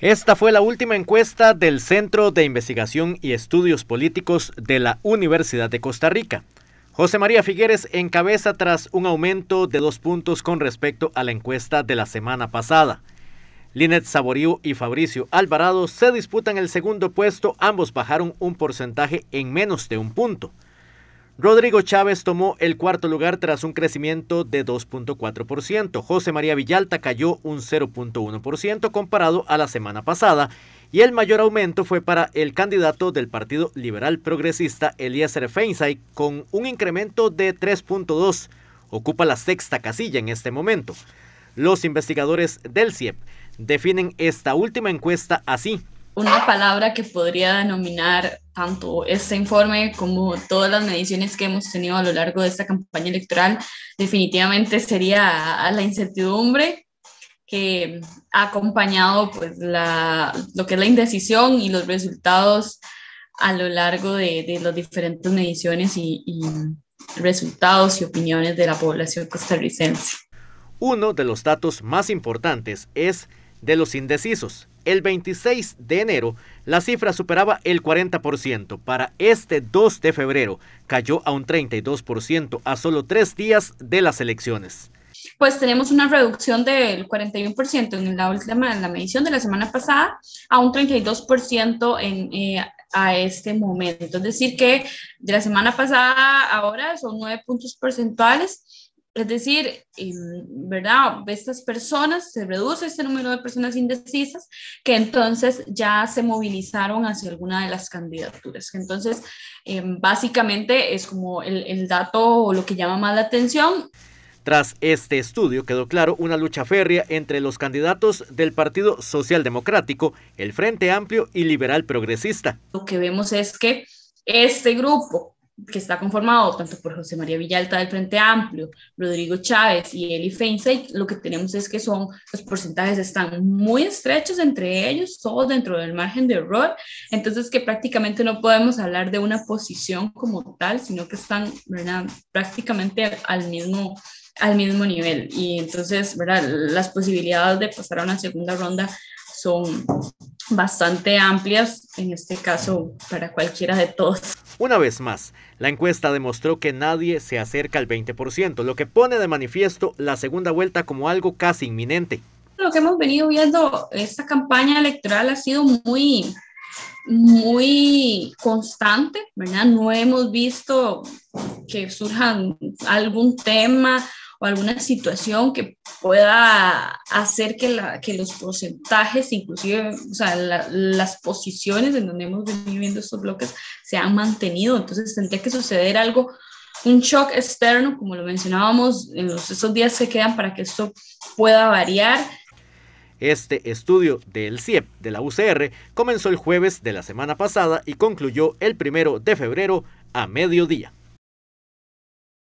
Esta fue la última encuesta del Centro de Investigación y Estudios Políticos de la Universidad de Costa Rica. José María Figueres encabeza tras un aumento de dos puntos con respecto a la encuesta de la semana pasada. Linet Saborío y Fabricio Alvarado se disputan el segundo puesto, ambos bajaron un porcentaje en menos de un punto. Rodrigo Chávez tomó el cuarto lugar tras un crecimiento de 2.4%. José María Villalta cayó un 0.1% comparado a la semana pasada y el mayor aumento fue para el candidato del Partido Liberal Progresista, Eliezer Feinsay, con un incremento de 3.2. Ocupa la sexta casilla en este momento. Los investigadores del CIEP definen esta última encuesta así. Una palabra que podría denominar tanto este informe como todas las mediciones que hemos tenido a lo largo de esta campaña electoral, definitivamente sería a la incertidumbre que ha acompañado pues, la, lo que es la indecisión y los resultados a lo largo de, de las diferentes mediciones y, y resultados y opiniones de la población costarricense. Uno de los datos más importantes es de los indecisos. El 26 de enero la cifra superaba el 40%. Para este 2 de febrero cayó a un 32% a solo tres días de las elecciones. Pues tenemos una reducción del 41% en la última en la medición de la semana pasada a un 32% en, eh, a este momento. Es decir, que de la semana pasada ahora son nueve puntos porcentuales es decir, em, ¿verdad? Estas personas, se reduce este número de personas indecisas que entonces ya se movilizaron hacia alguna de las candidaturas. Entonces, em, básicamente es como el, el dato o lo que llama más la atención. Tras este estudio quedó claro una lucha férrea entre los candidatos del Partido Socialdemocrático, el Frente Amplio y Liberal Progresista. Lo que vemos es que este grupo que está conformado tanto por José María Villalta del Frente Amplio, Rodrigo Chávez y Eli Feinstein, lo que tenemos es que son, los porcentajes están muy estrechos entre ellos, todos dentro del margen de error, entonces que prácticamente no podemos hablar de una posición como tal, sino que están prácticamente al mismo, al mismo nivel. Y entonces, ¿verdad? las posibilidades de pasar a una segunda ronda son bastante amplias, en este caso para cualquiera de todos. Una vez más, la encuesta demostró que nadie se acerca al 20%, lo que pone de manifiesto la segunda vuelta como algo casi inminente. Lo que hemos venido viendo, esta campaña electoral ha sido muy, muy constante, ¿verdad? No hemos visto que surjan algún tema o alguna situación que pueda hacer que, la, que los porcentajes, inclusive las posiciones en donde hemos venido viendo estos bloques, se han mantenido. Entonces tendría que suceder algo, un shock externo, como lo mencionábamos, en esos días se quedan para que esto pueda variar. Este estudio del CIEP de la UCR comenzó el jueves de la semana pasada y concluyó el primero de febrero a mediodía.